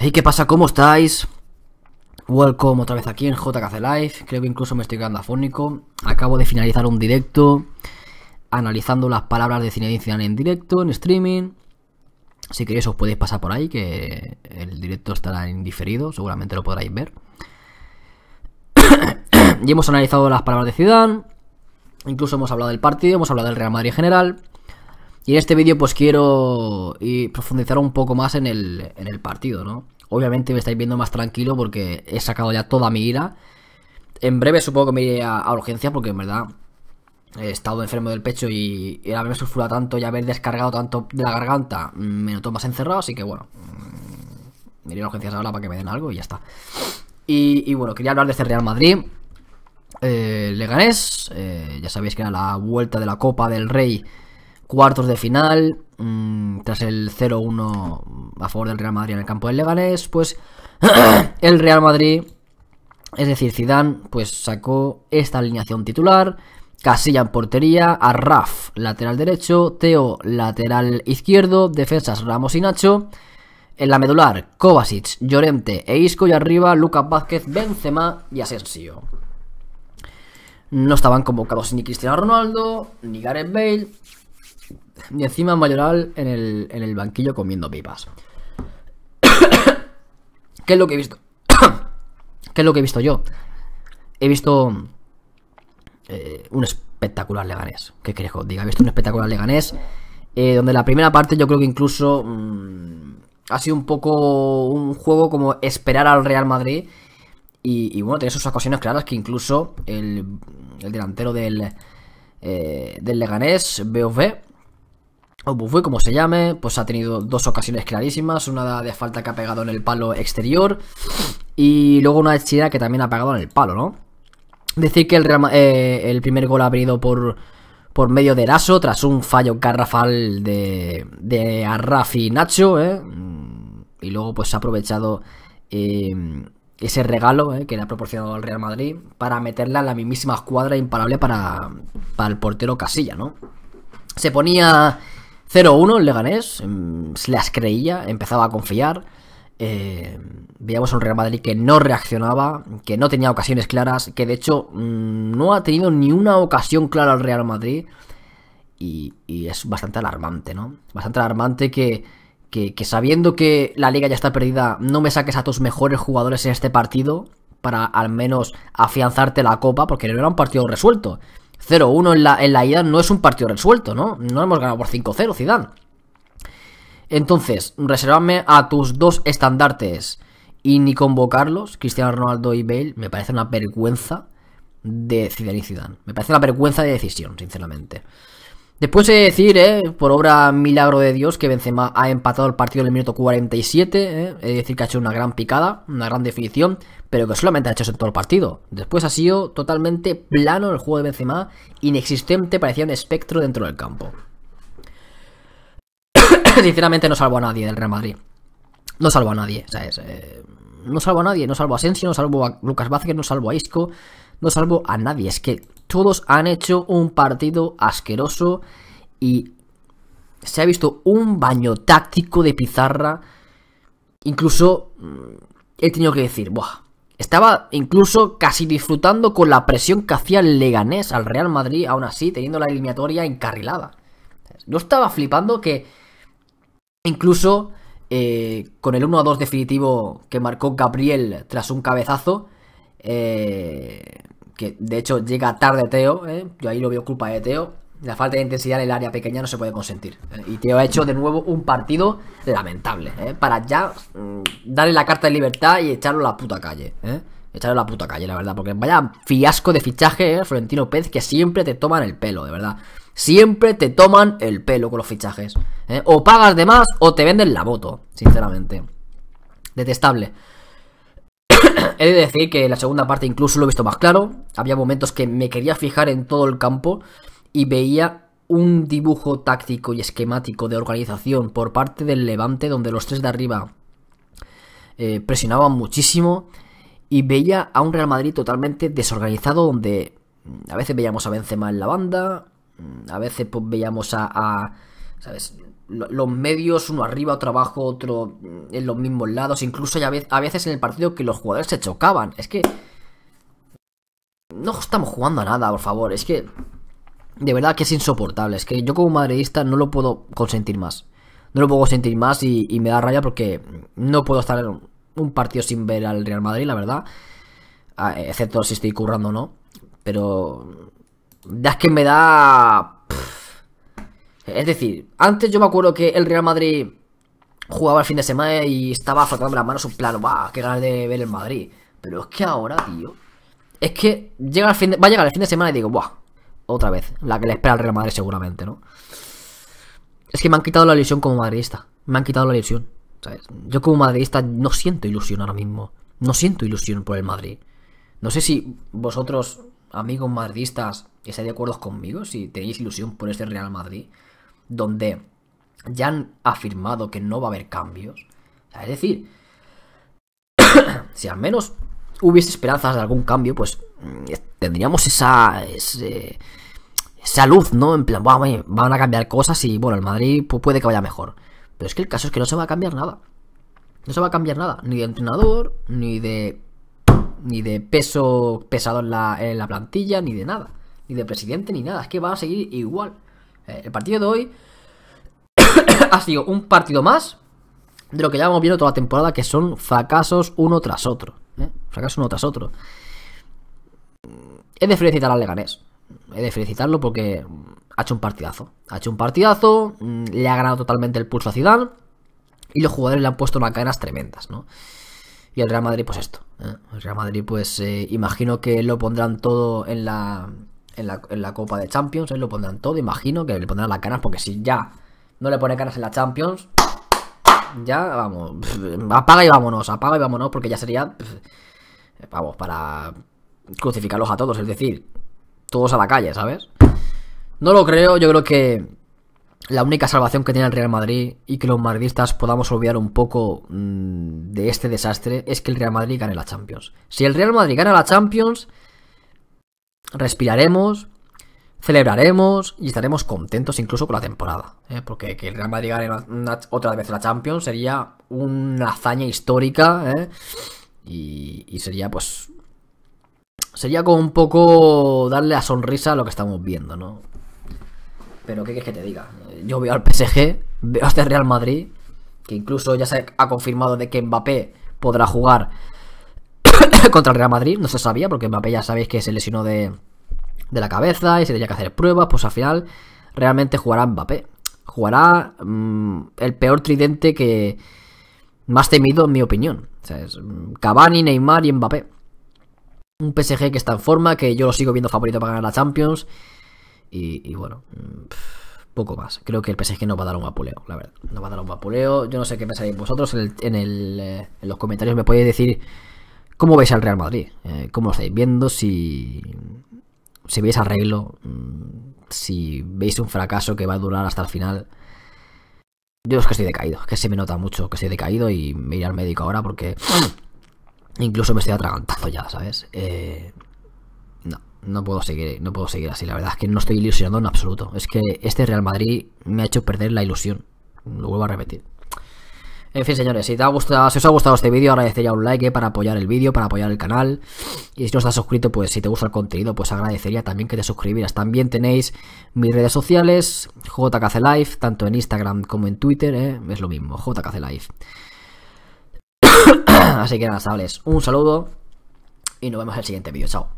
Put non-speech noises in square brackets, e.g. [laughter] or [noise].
Hey, ¿qué pasa? ¿Cómo estáis? Welcome otra vez aquí en JKC Live. Creo que incluso me estoy quedando afónico. Acabo de finalizar un directo analizando las palabras de Zinedine Zidane en directo, en streaming. Si queréis os podéis pasar por ahí, que el directo estará en diferido, seguramente lo podráis ver. [coughs] y hemos analizado las palabras de Zidane, incluso hemos hablado del partido, hemos hablado del Real Madrid en general. Y en este vídeo pues quiero profundizar un poco más en el, partido, ¿no? Obviamente me estáis viendo más tranquilo porque he sacado ya toda mi ira. En breve supongo que me iré a, urgencias porque en verdad he estado enfermo del pecho y, el haberme sulfurado tanto y haber descargado tanto de la garganta mm, me noto más encerrado, así que bueno, mm, me iré a urgencias ahora para que me den algo y ya está. Y, bueno, quería hablar de este Real Madrid. Le eh, Leganés, eh, ya sabéis que era la vuelta de la Copa del Rey Cuartos de final, mm, tras el 0-1 a favor del Real Madrid en el campo del Leganés, pues [clears throat] el Real Madrid, es decir, Zidane, pues sacó esta alineación titular, Casilla en portería, Arraf lateral derecho, Teo lateral izquierdo, defensas Ramos y Nacho, en la medular Kovacic, Llorente e Isco y arriba Lucas Vázquez, Benzema y Asensio. No estaban convocados ni Cristiano Ronaldo, ni Gareth Bale, y encima Mayoral en el, en el banquillo comiendo pipas. [coughs] ¿Qué es lo que he visto? [coughs] ¿Qué es lo que he visto yo? He visto eh, un espectacular Leganés. ¿Qué queréis que os diga? He visto un espectacular Leganés eh, donde la primera parte yo creo que incluso mm, ha sido un poco un juego como esperar al Real Madrid. Y, bueno, tiene sus ocasiones claras que incluso el, delantero del, eh, del Leganés, BOV, o Buffet, como se llame, pues ha tenido dos ocasiones clarísimas, una de falta que ha pegado en el palo exterior y luego una de Chira que también ha pegado en el palo, ¿no? Decir que el, eh, el primer gol ha venido por, por medio de Eraso tras un fallo carrafal de, de Arrafi Nacho, ¿eh? Mm, y luego pues ha aprovechado eh, ese regalo ¿eh? que le ha proporcionado al Real Madrid para meterla en la mismísima escuadra imparable para, para el portero Casilla, ¿no? Se ponía 0-1 el Leganés, se las creía, empezaba a confiar. Eh, veíamos un Real Madrid que no reaccionaba, que no tenía ocasiones claras, que de hecho mm, no ha tenido ni una ocasión clara al Real Madrid. Y, es bastante alarmante, ¿no? Bastante alarmante que, que, sabiendo que la liga ya está perdida, no me saques a tus mejores jugadores en este partido para al menos afianzarte la copa, porque no era un partido resuelto. 0-1 en la, en la ida no es un partido resuelto, ¿no? No hemos ganado por 5-0, Zidane. Entonces, reservarme a tus dos estandartes y ni convocarlos, Cristiano Ronaldo y Bale, me parece una vergüenza de Zidane y Zidane. Me parece una vergüenza de decisión, sinceramente. Después he de decir, eh, por obra milagro de Dios, que Benzema ha empatado el partido en el minuto 47. Eh. He de decir que ha hecho una gran picada, una gran definición, pero que solamente ha hecho eso en todo el partido. Después ha sido totalmente plano el juego de Benzema, inexistente, parecía un espectro dentro del campo. [coughs] Sinceramente no salvo a nadie del Real Madrid. No salvo a nadie, eh, no salvo a nadie, no salvo a Asensio, no salvo a Lucas Vázquez, no salvo a Isco, no salvo a nadie. Es que todos han hecho un partido asqueroso y se ha visto un baño táctico de pizarra. Incluso mm, he tenido que decir, Buah, estaba incluso casi disfrutando con la presión que hacía el Leganés al Real Madrid, aún así, teniendo la eliminatoria encarrilada. No estaba flipando que incluso eh, con el 1-2 definitivo que marcó Gabriel tras un cabezazo, eh, que de hecho llega tarde Teo, ¿eh? yo ahí lo veo culpa de Teo. La falta de intensidad en el área pequeña no se puede consentir. ¿eh? Y Teo ha hecho de nuevo un partido lamentable, ¿eh? para ya mm, darle la carta de libertad y echarlo a la puta calle. ¿eh? Echarlo a la puta calle, la verdad, porque vaya fiasco de fichaje, ¿eh? Florentino Pérez, que siempre te toman el pelo, de verdad. Siempre te toman el pelo con los fichajes. O pagas de más o te venden la moto, sinceramente. Detestable. He de decir que la segunda parte incluso lo he visto más claro. Había momentos que me quería fijar en todo el campo y veía un dibujo táctico y esquemático de organización por parte del Levante, donde los tres de arriba eh, presionaban muchísimo y veía a un Real Madrid totalmente desorganizado, donde mm, a veces veíamos a Benzema en la banda, mm, a veces pues, veíamos a, a ¿sabes? los medios, uno arriba, otro abajo, otro en los mismos lados, incluso ya a veces en el partido que los jugadores se chocaban. Es que... No estamos jugando a nada, por favor. Es que... De verdad que es insoportable. Es que yo como madridista no lo puedo consentir más. No lo puedo consentir más y, me da raya porque no puedo estar en un partido sin ver al Real Madrid, la verdad. Ah, excepto si estoy currando o no. Pero... Es que me da... Es decir, antes yo me acuerdo que el Real Madrid jugaba el fin de semana y estaba frotando las manos un plano, ¡buah! ¡Qué ganas de ver el Madrid! Pero es que ahora, tío, es que llega fin va a llegar el fin de semana y digo, ¡buah! Otra vez, la que le espera al Real Madrid seguramente, ¿no? Es que me han quitado la ilusión como madridista. Me han quitado la ilusión. Yo como madridista no siento ilusión ahora mismo. No siento ilusión por el Madrid. No sé si vosotros, amigos madridistas, estáis de acuerdo conmigo, si tenéis ilusión por este Real Madrid donde ya han afirmado que no va a haber cambios. es decir, [coughs] si al menos hubiese esperanzas de algún cambio, pues mm, tendríamos esa, esa luz, ¿no? En plan, van a cambiar cosas y bueno, el Madrid puede que vaya mejor. Pero es que el caso es que no se va a cambiar nada. No se va a cambiar nada, ni de entrenador, ni de ni de peso pesado en la, en la plantilla, ni de nada, ni de presidente, ni nada. Es que va a seguir igual. Eh, el partido de hoy [coughs] ha sido un partido más de lo que ya hemos viendo toda la temporada, que son fracasos uno tras otro. ¿eh? Fracasos uno tras otro. Mm, he de felicitar al Leganés. He de felicitarlo porque mm, ha hecho un partidazo. Ha hecho un partidazo, mm, le ha ganado totalmente el pulso a Zidane y los jugadores le han puesto unas cadenas tremendas, ¿no? Y el Real Madrid, pues esto. ¿eh? El Real Madrid, pues imagino que lo pondrán todo en la, en la, Copa de Champions. Ahí lo pondrán todo, imagino que le pondrán las canas, porque si ya no le pone caras en la Champions, ya vamos, [laughs] apaga y vámonos, apaga y vámonos, porque ya sería, [laughs] vamos, para crucificarlos a todos, es decir, todos a la calle, ¿sabes? No lo creo, yo creo que la única salvación que tiene el Real Madrid y que los madridistas podamos olvidar un poco mm, de este desastre es que el Real Madrid gane la Champions. Si el Real Madrid gana la Champions, respiraremos, celebraremos y estaremos contentos incluso con la temporada. ¿eh? Porque que el Real Madrid gane otra vez la Champions sería una hazaña histórica ¿eh? y, sería pues... Sería como un poco darle la sonrisa a lo que estamos viendo, ¿no? Pero ¿qué quieres que te diga? Yo veo al PSG, veo a este Real Madrid, que incluso ya se ha confirmado de que Mbappé podrá jugar [laughs] contra el Real Madrid, no se sabía, porque Mbappé ya sabéis que se lesionó de, de la cabeza y se tenía que hacer pruebas, pues al final realmente jugará Mbappé. Jugará mm, el peor tridente que más temido en mi opinión. O sea, es mm, Cavani, Neymar y Mbappé. Un PSG que está en forma, que yo lo sigo viendo favorito para ganar la Champions. Y, bueno, mm, poco más. Creo que el PSG no va a dar un vapuleo la verdad. no va a dar un vapuleo Yo no sé qué pensáis vosotros. en, eh, en los comentarios me podéis decir ¿Cómo veis al Real Madrid? Eh, ¿Cómo lo estáis viendo? Si, veis arreglo, mm, si veis un fracaso que va a durar hasta el final. Yo es que estoy decaído, que se me nota mucho que estoy decaído y me iré al médico ahora porque [clears throat] incluso me estoy atragantando ya, ¿sabes? Eh, no, no puedo seguir, no puedo seguir así, la verdad es que no estoy ilusionando en absoluto. Es que este Real Madrid me ha hecho perder la ilusión. Lo vuelvo a repetir. En fin, señores, si, te ha gustado, si os ha gustado este vídeo, agradecería un like eh, para apoyar el vídeo, para apoyar el canal. Y si no estás suscrito, pues si te gusta el contenido, pues agradecería también que te suscribieras. También tenéis mis redes sociales, JKC Live, tanto en Instagram como en Twitter, eh, es lo mismo, JKC Live. [coughs] Así que nada, chavales, un saludo y nos vemos en el siguiente vídeo. Chao.